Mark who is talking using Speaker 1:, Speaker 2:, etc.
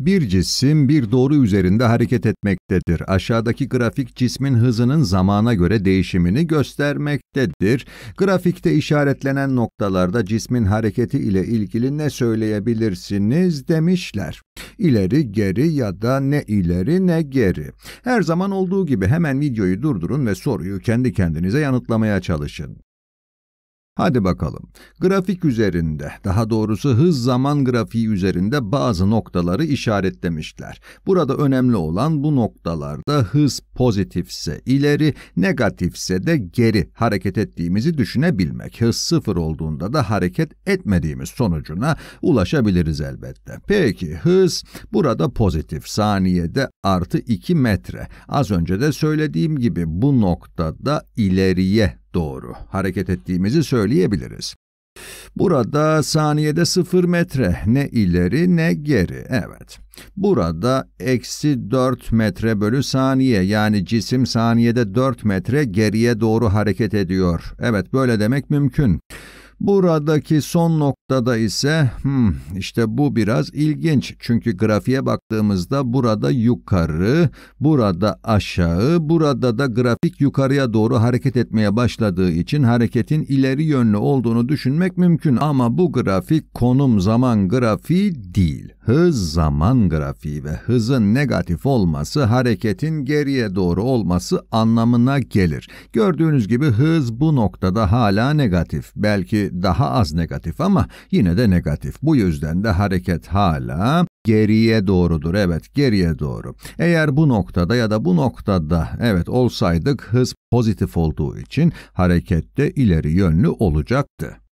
Speaker 1: Bir cisim bir doğru üzerinde hareket etmektedir. Aşağıdaki grafik cismin hızının zamana göre değişimini göstermektedir. Grafikte işaretlenen noktalarda cismin hareketi ile ilgili ne söyleyebilirsiniz demişler. İleri, geri ya da ne ileri ne geri. Her zaman olduğu gibi hemen videoyu durdurun ve soruyu kendi kendinize yanıtlamaya çalışın. Hadi bakalım. Grafik üzerinde, daha doğrusu hız zaman grafiği üzerinde bazı noktaları işaretlemişler. Burada önemli olan bu noktalarda hız pozitifse ileri, negatifse de geri hareket ettiğimizi düşünebilmek. Hız sıfır olduğunda da hareket etmediğimiz sonucuna ulaşabiliriz elbette. Peki hız burada pozitif saniyede artı 2 metre. Az önce de söylediğim gibi bu noktada ileriye doğru hareket ettiğimizi söyleyebiliriz. Burada saniyede 0 metre ne ileri ne geri evet. Burada eksi 4 metre bölü saniye yani cisim saniyede 4 metre geriye doğru hareket ediyor. Evet böyle demek mümkün. Buradaki son noktada ise hmm, işte bu biraz ilginç. Çünkü grafiğe baktığımızda burada yukarı, burada aşağı, burada da grafik yukarıya doğru hareket etmeye başladığı için hareketin ileri yönlü olduğunu düşünmek mümkün. Ama bu grafik konum zaman grafiği değil. Hız zaman grafiği ve hızın negatif olması hareketin geriye doğru olması anlamına gelir. Gördüğünüz gibi hız bu noktada hala negatif. Belki daha az negatif ama yine de negatif. Bu yüzden de hareket hala geriye doğrudur. Evet, geriye doğru. Eğer bu noktada ya da bu noktada evet olsaydık hız pozitif olduğu için harekette ileri yönlü olacaktı.